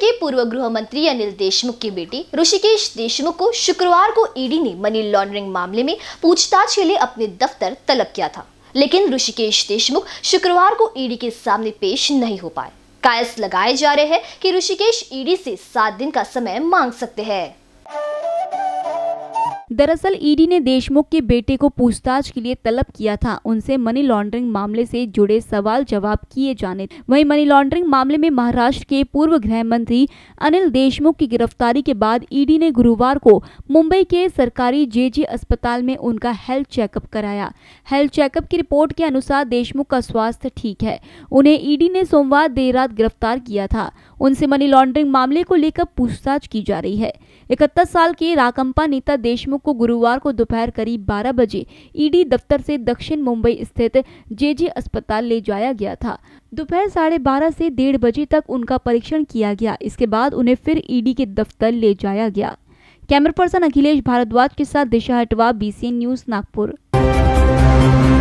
के पूर्व गृह मंत्री अनिल देशमुख की बेटी ऋषिकेश देशमुख को शुक्रवार को ईडी e ने मनी लॉन्ड्रिंग मामले में पूछताछ के लिए अपने दफ्तर तलब किया था लेकिन ऋषिकेश देशमुख शुक्रवार को ईडी e के सामने पेश नहीं हो पाए कायस लगाए जा रहे हैं कि ऋषिकेश ईडी e से सात दिन का समय मांग सकते हैं दरअसल ईडी ने देशमुख के बेटे को पूछताछ के लिए तलब किया था उनसे मनी लॉन्ड्रिंग मामले से जुड़े सवाल जवाब किए जाने वही मनी लॉन्ड्रिंग मामले में महाराष्ट्र के पूर्व गृह मंत्री अनिल देशमुख की गिरफ्तारी के बाद ईडी ने गुरुवार को मुंबई के सरकारी जे अस्पताल में उनका हेल्थ चेकअप कराया हेल्थ चेकअप की रिपोर्ट के अनुसार देशमुख का स्वास्थ्य ठीक है उन्हें ईडी ने सोमवार देर रात गिरफ्तार किया था उनसे मनी लॉन्ड्रिंग मामले को लेकर पूछताछ की जा रही है इकहत्तर साल के राकंपा नेता देशमुख प्रमुख को गुरुवार को दोपहर करीब बारह बजे ईडी दफ्तर से दक्षिण मुंबई स्थित जेजे अस्पताल ले जाया गया था दोपहर साढ़े बारह से डेढ़ बजे तक उनका परीक्षण किया गया इसके बाद उन्हें फिर ईडी के दफ्तर ले जाया गया कैमरा पर्सन अखिलेश भारद्वाज के साथ दिशा हटवा बीसीएन न्यूज नागपुर